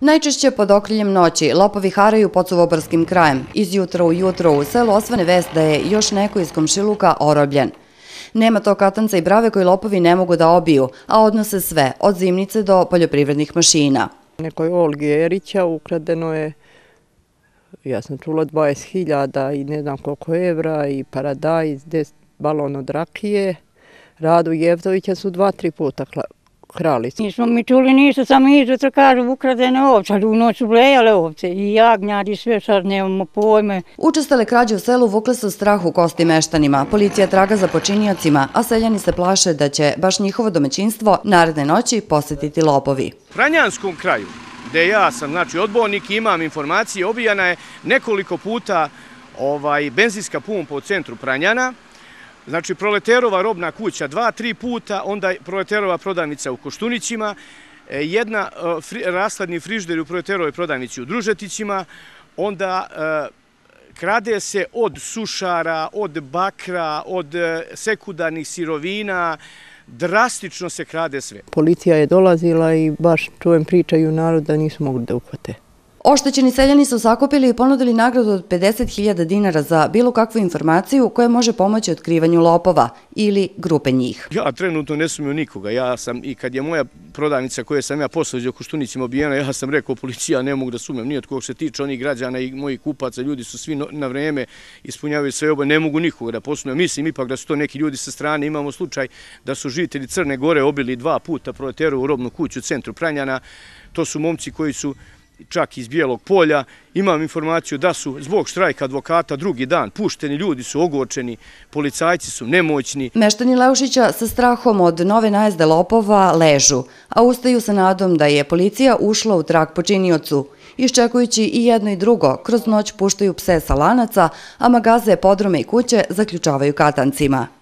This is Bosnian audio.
Najčešće pod okriljem noći lopovi haraju pod suvobrskim krajem. Iz jutra u jutro u selu osvane vest da je još neko iz komšiluka orobljen. Nema to katanca i brave koji lopovi ne mogu da obiju, a odnose sve, od zimnice do poljoprivrednih mašina. Nekoj Olgi Erića ukradeno je, ja sam čula, 20.000 i ne znam koliko evra i paradajz, balon od rakije. Radu Jevtovića su dva, tri puta hralicu. Nismo mi čuli ništa, samo izutra kažu ukradene ovce, ali u noću blejale ovce i jagnjadi sve, sad nemamo pojme. Učestale krađe u selu vukle su strah u kosti meštanima. Policija traga za počinjacima, a seljani se plaše da će baš njihovo domaćinstvo naredne noći posjetiti lopovi. U Franjanskom kraju, gde ja sam znači, odbornik i imam informacije, obijana je nekoliko puta ovaj, benzinska pumpa u centru Pranjana, Znači, proleterova robna kuća dva, tri puta, onda proleterova prodavnica u Koštunićima, e, jedna e, rasladni frižder u proleterovoj prodavnici u Družetićima, onda e, krade se od sušara, od bakra, od sekudarnih sirovina, drastično se krade sve. Policija je dolazila i baš čujem pričaju narod da nisu mogli da uhvate. Oštećeni seljani su sakupili i ponudili nagradu od 50.000 dinara za bilo kakvu informaciju koja može pomoći otkrivanju lopova ili grupe njih. Ja trenutno ne sumio nikoga. Ja sam, i kad je moja prodavnica koja sam ja posleđao koštunicima obijena, ja sam rekao policija, ne mogu da sumem, nije od kog se tiče onih građana i mojih kupaca, ljudi su svi na vreme ispunjavaju sve oba, ne mogu nikoga da posunem. Mislim ipak da su to neki ljudi sa strane, imamo slučaj da su žitelji Crne Gore obili dva puta proletera u robnu kuću u centru Pranjana. To su momci koji su čak iz Bijelog polja. Imam informaciju da su zbog štrajka advokata drugi dan pušteni, ljudi su ogočeni, policajci su nemoćni. Meštani Leušića sa strahom od nove najezde lopova ležu, a ustaju sa nadom da je policija ušla u trak počiniocu. Iščekujući i jedno i drugo, kroz noć puštaju pse sa lanaca, a magaze, podrome i kuće zaključavaju katancima.